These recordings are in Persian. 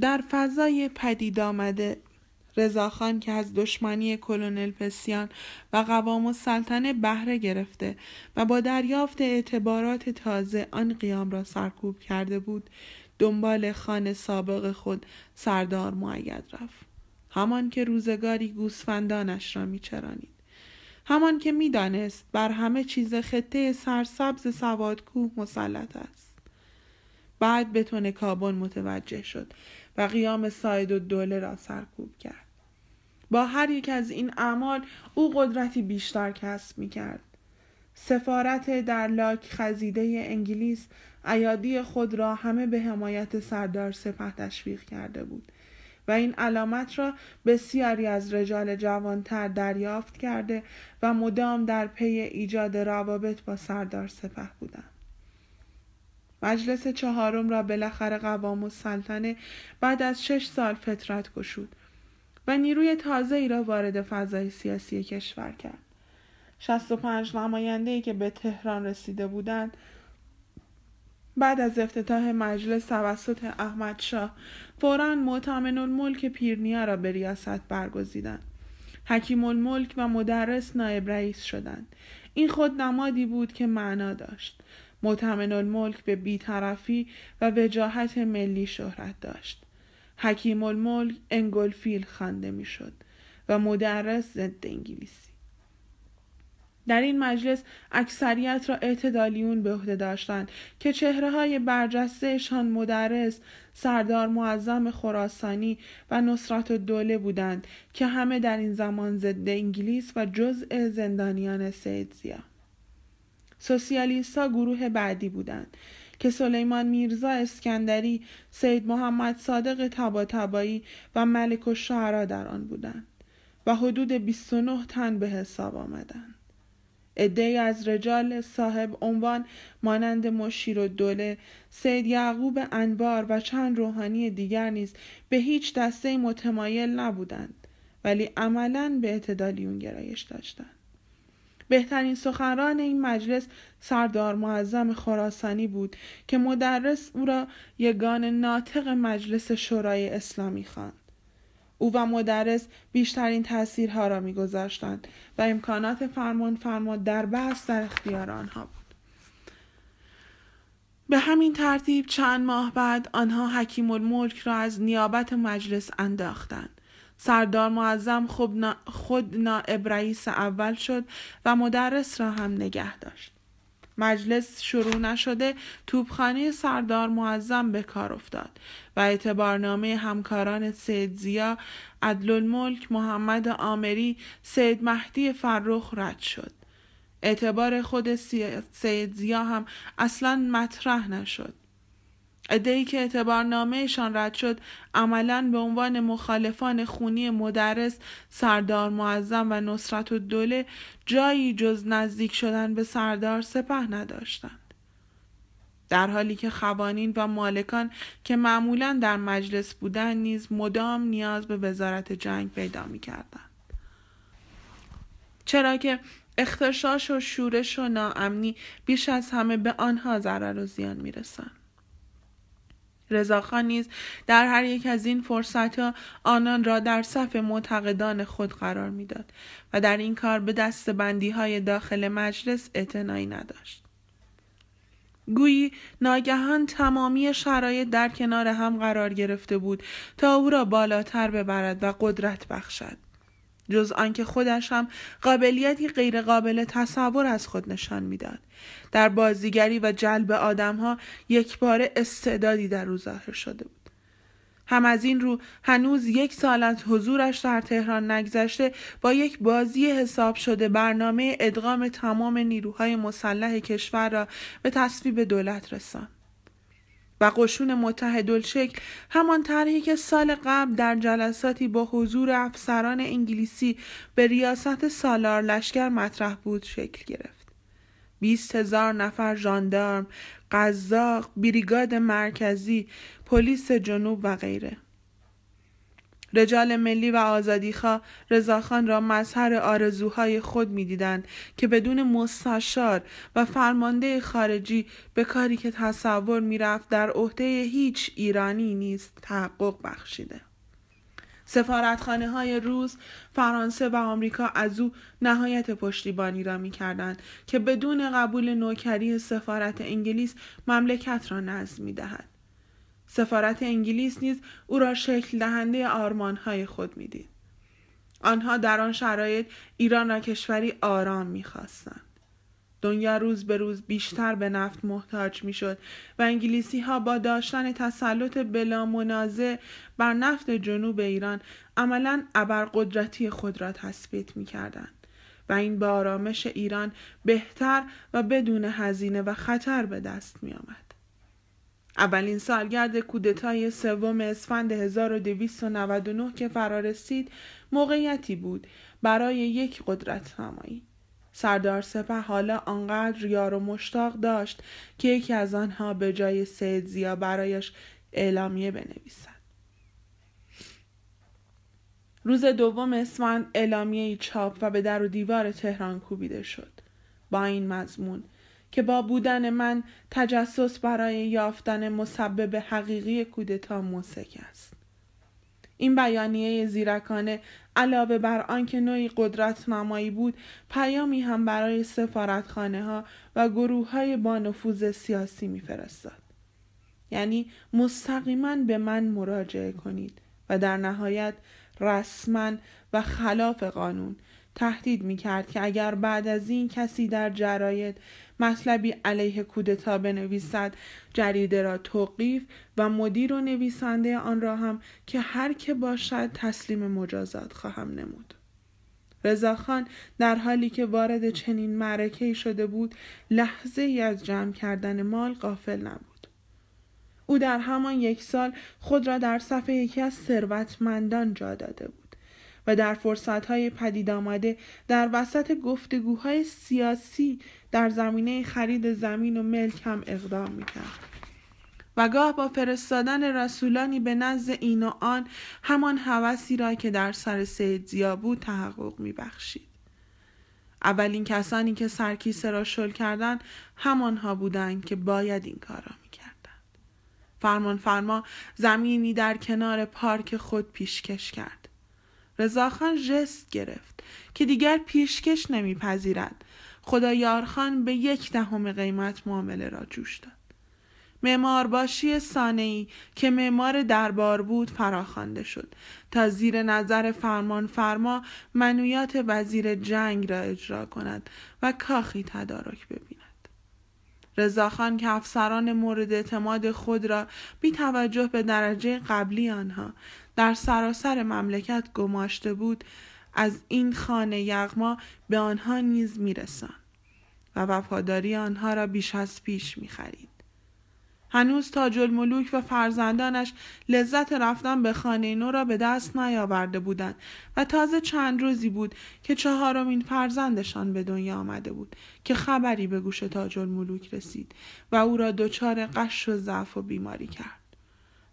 در فضای پدید آمده رضاخان که از دشمنی کلونل پسیان و قوام السلطنه بهره گرفته و با دریافت اعتبارات تازه آن قیام را سرکوب کرده بود دنبال خان سابق خود سردار معید رفت همان که روزگاری گوسفندانش را میچرانید همان که میدانست بر همه چیز خطه سرسبز سوادکوه مسلط است بعد به تون کابون متوجه شد و قیام ساید و دوله را سرکوب کرد با هر یک از این اعمال او قدرتی بیشتر کسب می کرد. سفارت در لاک خزیده انگلیس ایادی خود را همه به حمایت سردار سپه تشویق کرده بود و این علامت را بسیاری از رجال جوانتر دریافت کرده و مدام در پی ایجاد روابط با سردار سپه بودند. مجلس چهارم را بالاخره قوام و سلطنه بعد از شش سال فترت گشود و نیروی تازه ای را وارد فضای سیاسی کشور کرد. 65 نماینده ای که به تهران رسیده بودند بعد از افتتاح مجلس توسط احمد شاه فورا معتمن الملک پیرنیا را به ریاست برگزیدند. حکیم الملک و مدرس نایب رئیس شدند. این خود نمادی بود که معنا داشت. متمن الملک به بیطرفی و وجاهت ملی شهرت داشت. حکیم الملک انگلفیل خوانده میشد و مدرس ضد انگلیسی. در این مجلس اکثریت را اعتدالیون به عهده داشتند که چهره های برجستهشان مدرس سردار معظم خراسانی و نصرت دوله بودند که همه در این زمان ضد انگلیس و جزء زندانیان سید سوسیالیستا گروه بعدی بودند که سلیمان میرزا اسکندری، سید محمد صادق تباتبایی و ملک و شعرا در آن بودند و حدود 29 تن به حساب آمدند. عدهای از رجال صاحب عنوان مانند مشیر و دوله، سید یعقوب انبار و چند روحانی دیگر نیز به هیچ دسته متمایل نبودند ولی عملا به اعتدالیون گرایش داشتند. بهترین سخنران این مجلس سردار معظم خراسانی بود که مدرس او را یگان ناطق مجلس شورای اسلامی خواند او و مدرس بیشترین تاثیرها را میگذاشتند و امکانات فرمان فرما در بحث در اختیار آنها بود به همین ترتیب چند ماه بعد آنها حکیم الملک را از نیابت مجلس انداختند سردار معظم خب خود نائب رئیس اول شد و مدرس را هم نگه داشت. مجلس شروع نشده توبخانه سردار معظم به کار افتاد و اعتبارنامه همکاران سید زیا عدلالملک محمد آمری سید مهدی فروخ رد شد اعتبار خود سید زیا هم اصلا مطرح نشد ادهی که نامهشان رد شد عملا به عنوان مخالفان خونی مدرس سردار معظم و نصرت و دوله جایی جز نزدیک شدن به سردار سپه نداشتند. در حالی که خوانین و مالکان که معمولا در مجلس بودن نیز مدام نیاز به وزارت جنگ پیدا می چرا که اختشاش و شورش و ناامنی بیش از همه به آنها ضرر و زیان می رسند. رضاخان نیز در هر یک از این ها آنان را در صف معتقدان خود قرار میداد و در این کار به دست بندی های داخل مجلس اعتنایی نداشت گویی ناگهان تمامی شرایط در کنار هم قرار گرفته بود تا او را بالاتر ببرد و قدرت بخشد جز آنکه خودش هم قابلیتی غیرقابل تصور از خود نشان میداد در بازیگری و جلب آدمها بار استعدادی در او ظاهر شده بود هم از این رو هنوز یک سال از حضورش در تهران نگذشته با یک بازی حساب شده برنامه ادغام تمام نیروهای مسلح کشور را به تصویب دولت رساند و قشون متحدالشکل همان طرحی که سال قبل در جلساتی با حضور افسران انگلیسی به ریاست سالار لشکر مطرح بود شکل گرفت. بیست هزار نفر ژاندارم، قزاق، بریگاد مرکزی، پلیس جنوب و غیره. رجال ملی و آزادیخواه رضاخان را مظهر آرزوهای خود میدیدند که بدون مستشار و فرمانده خارجی به کاری که تصور میرفت در عهده هیچ ایرانی نیست تحقق بخشیده سفارتخانه های روز، فرانسه و آمریکا از او نهایت پشتیبانی را می که بدون قبول نوکری سفارت انگلیس مملکت را نزد می دهد. سفارت انگلیس نیز او را شکل دهنده های خود میدید آنها در آن شرایط ایران را کشوری آرام میخواستند دنیا روز به روز بیشتر به نفت محتاج میشد و انگلیسی ها با داشتن تسلط بلا بر نفت جنوب ایران عملا ابرقدرتی خود را تثبیت می و این به آرامش ایران بهتر و بدون هزینه و خطر به دست می آمد. اولین سالگرد کودتای سوم اسفند 1299 که فرارسید موقعیتی بود برای یک قدرت نمایی. سردار سپه حالا آنقدر یار و مشتاق داشت که یکی از آنها به جای سید زیا برایش اعلامیه بنویسد. روز دوم اسفند اعلامیه چاپ و به در و دیوار تهران کوبیده شد. با این مضمون که با بودن من تجسس برای یافتن مسبب حقیقی کودتا موسک است این بیانیه زیرکانه علاوه بر آنکه نوعی قدرت نمایی بود پیامی هم برای سفارتخانه ها و گروه های با نفوذ سیاسی میفرستاد یعنی مستقیما به من مراجعه کنید و در نهایت رسما و خلاف قانون تهدید می کرد که اگر بعد از این کسی در جراید مطلبی علیه کودتا بنویسد جریده را توقیف و مدیر و نویسنده آن را هم که هر که باشد تسلیم مجازات خواهم نمود رضاخان در حالی که وارد چنین معرکه شده بود لحظه ای از جمع کردن مال غافل نبود او در همان یک سال خود را در صفحه یکی از ثروتمندان جا داده بود و در فرصتهای پدید آمده در وسط گفتگوهای سیاسی در زمینه خرید زمین و ملک هم اقدام میکرد و گاه با فرستادن رسولانی به نزد این و آن همان هوسی را که در سر سید زیا بود تحقق میبخشید اولین کسانی که سرکیسه را شل کردند همانها بودند که باید این کار را میکردند فرمان فرما زمینی در کنار پارک خود پیشکش کرد رضاخان ژست گرفت که دیگر پیشکش نمیپذیرد خدایارخان به یک دهم قیمت معامله را جوش داد معمارباشی سانهای که معمار دربار بود فراخوانده شد تا زیر نظر فرمان فرما منویات وزیر جنگ را اجرا کند و کاخی تدارک ببیند رضاخان که افسران مورد اعتماد خود را بی توجه به درجه قبلی آنها در سراسر مملکت گماشته بود از این خانه یغما به آنها نیز میرسان و وفاداری آنها را بیش از پیش میخرید هنوز تاج الملوک و فرزندانش لذت رفتن به خانه نو را به دست نیاورده بودند و تازه چند روزی بود که چهارمین فرزندشان به دنیا آمده بود که خبری به گوش تاج الملوک رسید و او را دچار قش و ضعف و بیماری کرد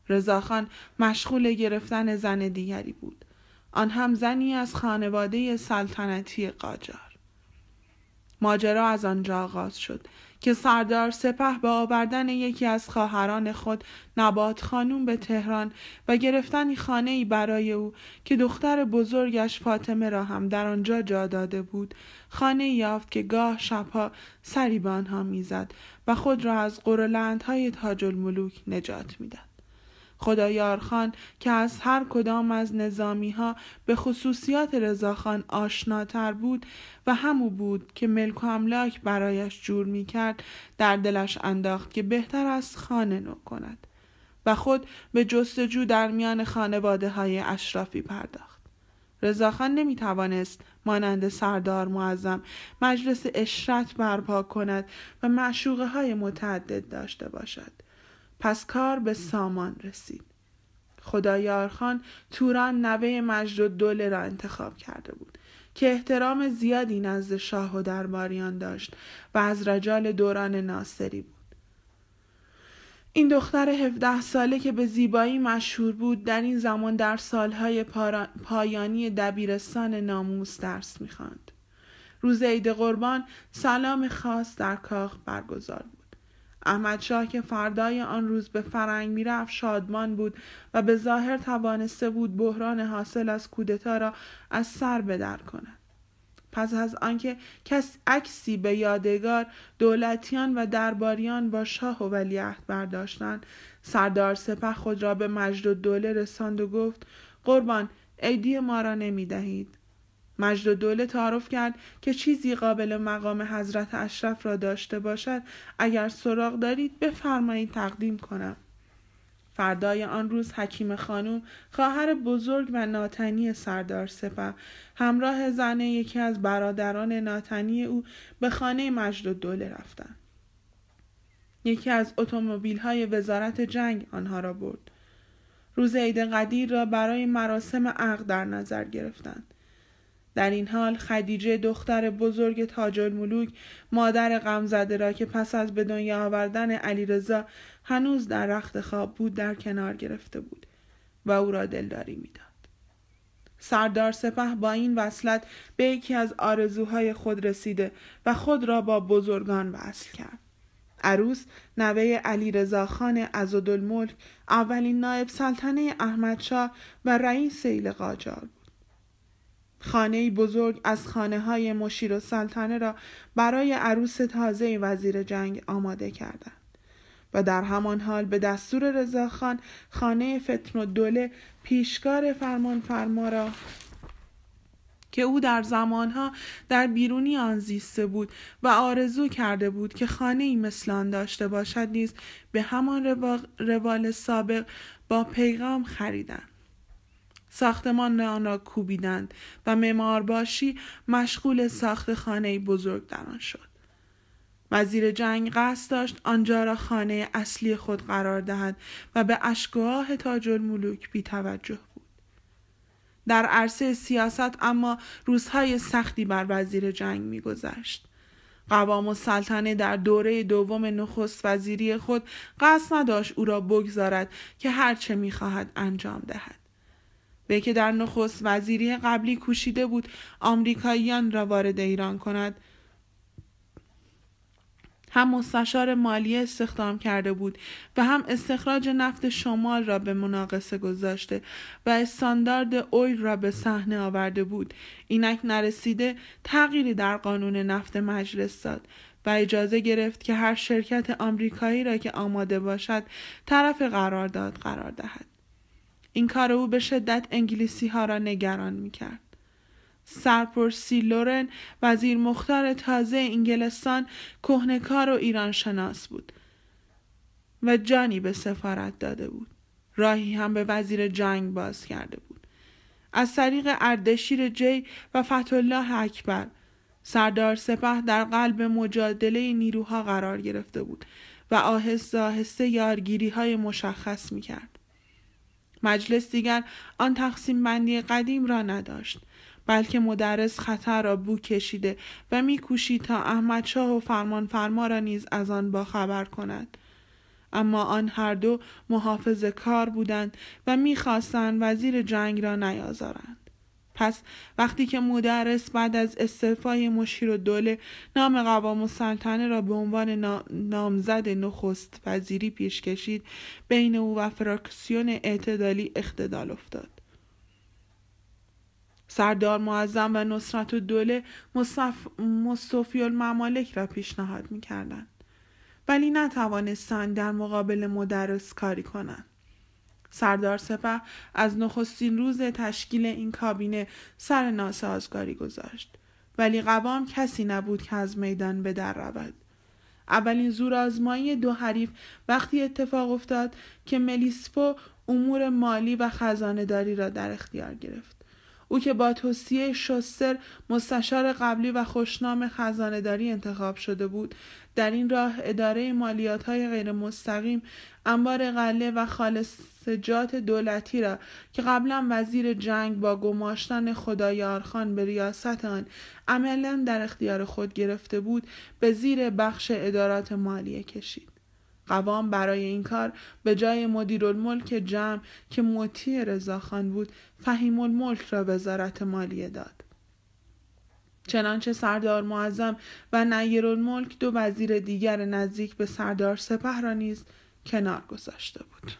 رضاخان مشغول گرفتن زن دیگری بود آن هم زنی از خانواده سلطنتی قاجار ماجرا از آنجا آغاز شد که سردار سپه به آوردن یکی از خواهران خود نبات خانوم به تهران و گرفتن خانه ای برای او که دختر بزرگش فاطمه را هم در آنجا جا داده بود خانه یافت که گاه شبها سریبان به آنها میزد و خود را از های تاج الملوک نجات میداد خدایارخان که از هر کدام از نظامی ها به خصوصیات رضاخان آشناتر بود و همو بود که ملک و املاک برایش جور می کرد در دلش انداخت که بهتر از خانه نو کند و خود به جستجو در میان خانواده های اشرافی پرداخت. رضاخان نمی توانست مانند سردار معظم مجلس اشرت برپا کند و معشوقه های متعدد داشته باشد. پس کار به سامان رسید خدایارخان توران نوه مجد دوله را انتخاب کرده بود که احترام زیادی نزد شاه و درباریان داشت و از رجال دوران ناصری بود این دختر 17 ساله که به زیبایی مشهور بود در این زمان در سالهای پایانی دبیرستان ناموس درس میخواند. روز عید قربان سلام خاص در کاخ برگزار بود. احمد شاه که فردای آن روز به فرنگ میرفت شادمان بود و به ظاهر توانسته بود بحران حاصل از کودتا را از سر بدر کند پس از آنکه کس عکسی به یادگار دولتیان و درباریان با شاه و ولیعهد برداشتند سردار سپه خود را به مجد و دوله رساند و گفت قربان عیدی ما را نمی دهید مجد و دوله تعارف کرد که چیزی قابل مقام حضرت اشرف را داشته باشد اگر سراغ دارید بفرمایید تقدیم کنم فردای آن روز حکیم خانوم خواهر بزرگ و ناتنی سردار سپه همراه زن یکی از برادران ناتنی او به خانه مجد و دوله رفتند یکی از اتومبیل های وزارت جنگ آنها را برد روز عید قدیر را برای مراسم عقد در نظر گرفتند در این حال خدیجه دختر بزرگ تاج الملوک مادر غمزده را که پس از به دنیا آوردن علیرضا هنوز در رخت خواب بود در کنار گرفته بود و او را دلداری میداد سردار سپه با این وصلت به یکی از آرزوهای خود رسیده و خود را با بزرگان وصل کرد عروس نوه علی رزا خان اولین نایب سلطنه احمدشاه و رئیس ایل قاجار بود خانه بزرگ از خانه های مشیر و سلطنه را برای عروس تازه وزیر جنگ آماده کردند. و در همان حال به دستور رضاخان خانه فتن و دوله پیشکار فرمان فرما را که او در زمانها در بیرونی آن زیسته بود و آرزو کرده بود که خانه ای مثل آن داشته باشد نیز به همان روال سابق با پیغام خریدند ساختمان آن را کوبیدند و معمارباشی مشغول ساخت خانه بزرگ در آن شد وزیر جنگ قصد داشت آنجا را خانه اصلی خود قرار دهد و به اشگاه تاج الملوک بی توجه بود. در عرصه سیاست اما روزهای سختی بر وزیر جنگ گذشت. قوام و سلطنه در دوره دوم نخست وزیری خود قصد نداشت او را بگذارد که هرچه میخواهد انجام دهد. به که در نخست وزیری قبلی کوشیده بود آمریکاییان را وارد ایران کند هم مستشار مالی استخدام کرده بود و هم استخراج نفت شمال را به مناقصه گذاشته و استاندارد اویل را به صحنه آورده بود اینک نرسیده تغییری در قانون نفت مجلس داد و اجازه گرفت که هر شرکت آمریکایی را که آماده باشد طرف قرارداد قرار دهد این کار او به شدت انگلیسی ها را نگران می کرد. سرپرسی لورن وزیر مختار تازه انگلستان کهنکار و ایران شناس بود و جانی به سفارت داده بود. راهی هم به وزیر جنگ باز کرده بود. از طریق اردشیر جی و فتولاه اکبر سردار سپه در قلب مجادله نیروها قرار گرفته بود و آهسته آهسته یارگیری های مشخص میکرد. مجلس دیگر آن تقسیم بندی قدیم را نداشت بلکه مدرس خطر را بو کشیده و میکوشید تا احمد شاه و فرمان فرما را نیز از آن باخبر کند اما آن هر دو محافظ کار بودند و میخواستند وزیر جنگ را نیازارند پس وقتی که مدرس بعد از استعفای مشیر و دوله نام قوام و را به عنوان نامزد نخست وزیری پیش کشید بین او و فراکسیون اعتدالی اختدال افتاد سردار معظم و نصرت و دوله مصطفی الممالک را پیشنهاد می کردن. ولی نتوانستند در مقابل مدرس کاری کنند. سردار سپه از نخستین روز تشکیل این کابینه سر ناسازگاری گذاشت ولی قوام کسی نبود که از میدان به در رود اولین زور آزمایی دو حریف وقتی اتفاق افتاد که ملیسپو امور مالی و خزانهداری را در اختیار گرفت او که با توصیه شستر مستشار قبلی و خوشنام خزانهداری انتخاب شده بود در این راه اداره مالیات های غیر مستقیم انبار غله و خالصجات دولتی را که قبلا وزیر جنگ با گماشتن خدایارخان به ریاست آن عملا در اختیار خود گرفته بود به زیر بخش ادارات مالیه کشید قوام برای این کار به جای الملک جمع که موتی رضاخان بود فهیم الملک را وزارت مالیه داد چنانچه سردار معظم و ملک دو وزیر دیگر نزدیک به سردار سپه را نیز کنار گذاشته بود